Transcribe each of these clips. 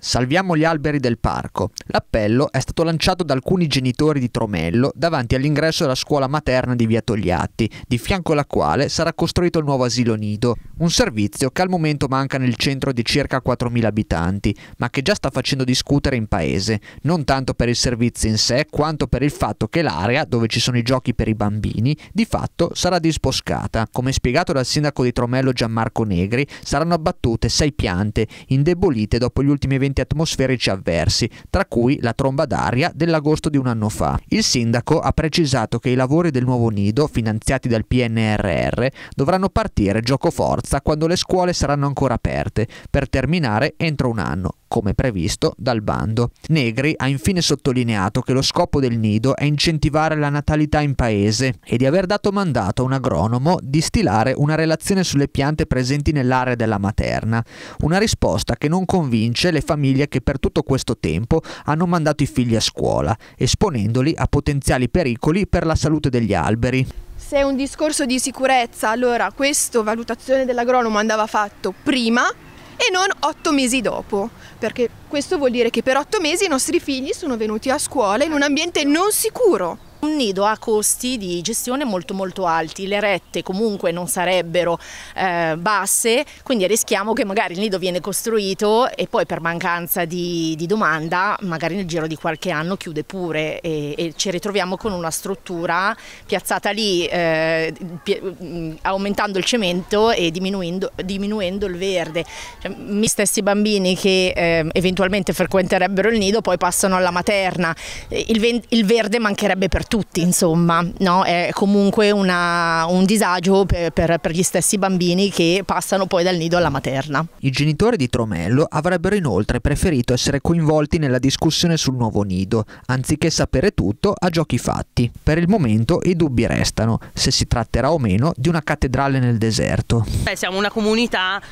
Salviamo gli alberi del parco. L'appello è stato lanciato da alcuni genitori di Tromello davanti all'ingresso della scuola materna di Via Togliatti, di fianco alla quale sarà costruito il nuovo asilo nido, un servizio che al momento manca nel centro di circa 4.000 abitanti, ma che già sta facendo discutere in paese, non tanto per il servizio in sé quanto per il fatto che l'area, dove ci sono i giochi per i bambini, di fatto sarà disboscata. Come spiegato dal sindaco di Tromello Gianmarco Negri, saranno abbattute sei piante, indebolite dopo gli ultimi eventi eventi atmosferici avversi, tra cui la tromba d'aria dell'agosto di un anno fa. Il sindaco ha precisato che i lavori del nuovo nido, finanziati dal PNRR, dovranno partire gioco forza quando le scuole saranno ancora aperte, per terminare entro un anno, come previsto dal bando. Negri ha infine sottolineato che lo scopo del nido è incentivare la natalità in paese e di aver dato mandato a un agronomo di stilare una relazione sulle piante presenti nell'area della materna, una risposta che non convince le famiglie che per tutto questo tempo hanno mandato i figli a scuola, esponendoli a potenziali pericoli per la salute degli alberi. Se è un discorso di sicurezza, allora questa valutazione dell'agronomo andava fatto prima e non otto mesi dopo, perché questo vuol dire che per otto mesi i nostri figli sono venuti a scuola in un ambiente non sicuro. Un nido ha costi di gestione molto molto alti, le rette comunque non sarebbero eh, basse, quindi rischiamo che magari il nido viene costruito e poi per mancanza di, di domanda magari nel giro di qualche anno chiude pure e, e ci ritroviamo con una struttura piazzata lì eh, mm, aumentando il cemento e diminuendo, diminuendo il verde. Cioè, gli stessi bambini che eh, eventualmente frequenterebbero il nido poi passano alla materna, il, il verde mancherebbe per tutti tutti insomma, no? è comunque una, un disagio per, per, per gli stessi bambini che passano poi dal nido alla materna. I genitori di Tromello avrebbero inoltre preferito essere coinvolti nella discussione sul nuovo nido, anziché sapere tutto a giochi fatti. Per il momento i dubbi restano, se si tratterà o meno di una cattedrale nel deserto. Beh, siamo una comunità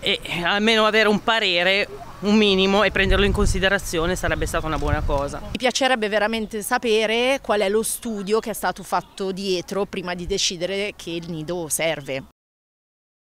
e almeno avere un parere un minimo e prenderlo in considerazione sarebbe stata una buona cosa. Mi piacerebbe veramente sapere qual è lo studio che è stato fatto dietro prima di decidere che il nido serve.